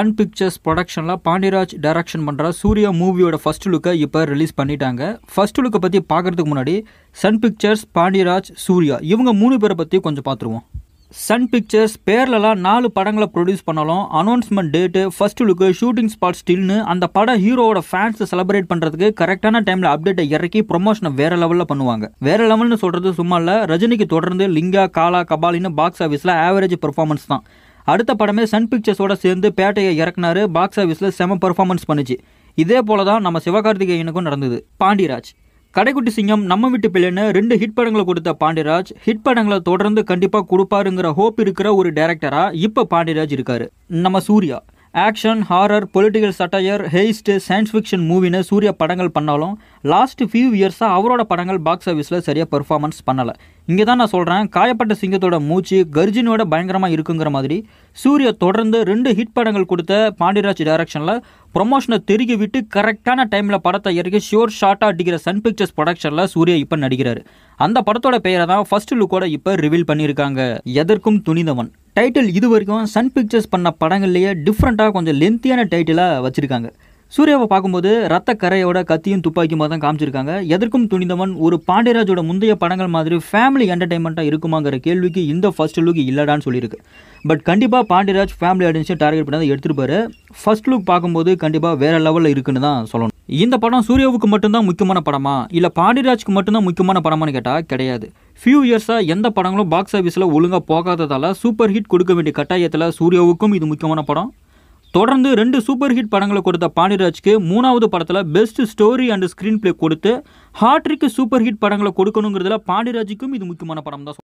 Sun pictures ப்ரொடக்ஷனில் Pandiraj direction பண்ணுற சூர்யா மூவியோட ஃபஸ்ட் லுக்கை இப்போ ரிலீஸ் பண்ணிட்டாங்க ஃபஸ்ட் லுக்கை பற்றி பார்க்குறதுக்கு முன்னாடி சன் பிக்சர்ஸ் பாண்டியராஜ் சூர்யா இவங்க மூணு பேரை பற்றி கொஞ்சம் பார்த்துருவோம் சன் பிக்சர்ஸ் பேர்லலாம் நாலு படங்களை ப்ரொடியூஸ் பண்ணாலும் announcement date first look shooting spot ஸ்டில்னு அந்த படம் ஹீரோவோட ஃபேன்ஸை செலிப்ரேட் பண்ணுறதுக்கு கரெக்டான டைமில் அப்டேட்டை இறக்கி ப்ரொமோஷனை வேறு லெவலில் பண்ணுவாங்க வேறு லெவல்னு சொல்கிறது சும்மா இல்லை ரஜினிக்கு தொடர்ந்து லிங்கா காலா கபாலின்னு பாக்ஸ் ஆஃபீஸில் ஆவரேஜ் பெர்ஃபார்மன்ஸ் தான் அடுத்த படமே சன் பிக்சர்ஸோட சேர்ந்து பேட்டையை இறக்குனாரு பாக்ஸ் ஆஃபீஸில் செம பர்ஃபார்மன்ஸ் பண்ணுச்சு இதே போல தான் நம்ம சிவகார்த்திகேயனுக்கும் நடந்தது பாண்டியராஜ் கடைக்குட்டி சிங்கம் நம்ம வீட்டு பிள்ளைன்னு ரெண்டு ஹிட் படங்களை கொடுத்த பாண்டியராஜ் ஹிட் படங்களை தொடர்ந்து கண்டிப்பாக கொடுப்பாருங்கிற ஹோப் இருக்கிற ஒரு டேரக்டராக இப்போ பாண்டியராஜ் இருக்காரு நம்ம Suriya action horror political satire heist science fiction மூவின்னு சூர்யா படங்கள் பண்ணாலும் லாஸ்ட் ஃபியூ இயர்ஸாக அவரோட படங்கள் பாக்ஸ் ஆஃபீஸில் சரியாக பெர்ஃபார்மன்ஸ் பண்ணலை இங்கே தான் நான் சொல்கிறேன் காயப்பட்ட சிங்கத்தோட மூச்சு கர்ஜினோட பயங்கரமாக இருக்குங்கிற மாதிரி சூர்யா தொடர்ந்து ரெண்டு ஹிட் படங்கள் கொடுத்த பாண்டியராஜ் டைரக்ஷனில் ப்ரொமோஷனை தெருகி விட்டு கரெக்டான டைமில் படத்தை இறக்கி ஷியோர் ஷார்ட்டாக அடிக்கிற சன் பிக்சர்ஸ் ப்ரொடக்ஷனில் சூர்யா இப்போ நடிக்கிறார் அந்த படத்தோட பெயரை தான் ஃபர்ஸ்ட் லுக்கோட இப்போ ரிவீல் பண்ணியிருக்காங்க எதற்கும் துணிந்தவன் டைட்டில் இது வரைக்கும் சன் பிக்சர்ஸ் பண்ண படங்கள்லேயே டிஃப்ரெண்ட்டாக கொஞ்சம் லென்த்தியான டைட்டிலாக வச்சுருக்காங்க சூர்யாவை பார்க்கும்போது ரத்த கரையோட கத்தியும் மாதிரி தான் காமிச்சிருக்காங்க எதற்கும் துணிந்தவன் ஒரு பாண்டியராஜோட முந்தைய படங்கள் மாதிரி ஃபேமிலி என்டர்டைன்மெண்ட்டாக இருக்குமாங்கிற கேள்விக்கு இந்த ஃபர்ஸ்ட் லுக் இல்லடான்னு சொல்லியிருக்கு பட் கண்டிப்பாக பாண்டியராஜ் ஃபேமிலி ஆடியன்ஸை டார்கெட் எடுத்துகிட்டு எடுத்துருப்பாரு ஃபர்ஸ்ட் லுக் பார்க்கும்போது கண்டிப்பாக வேறு லெவலில் இருக்குன்னு தான் சொல்லணும் இந்த படம் சூர்யாவுக்கு மட்டும்தான் முக்கியமான படமா இல்லை பாண்டியராஜ்க்கு மட்டும்தான் முக்கியமான படமான்னு கேட்டால் கிடையாது ஃபியூ இயர்ஸாக எந்த படங்களும் பாக்ஸ் ஆஃபீஸில் ஒழுங்காக போகாததால் சூப்பர் ஹிட் கொடுக்க வேண்டிய கட்டாயத்தில் சூர்யாவுக்கும் இது முக்கியமான படம் தொடர்ந்து ரெண்டு சூப்பர் ஹிட் படங்களை கொடுத்த பாண்டியராஜ்க்கு மூணாவது படத்தில் best story and screen play கொடுத்து ஹாட்ரிக்கு சூப்பர் ஹிட் படங்களை கொடுக்கணுங்கிறதுல பாண்டியராஜுக்கும் இது முக்கியமான படம் தான்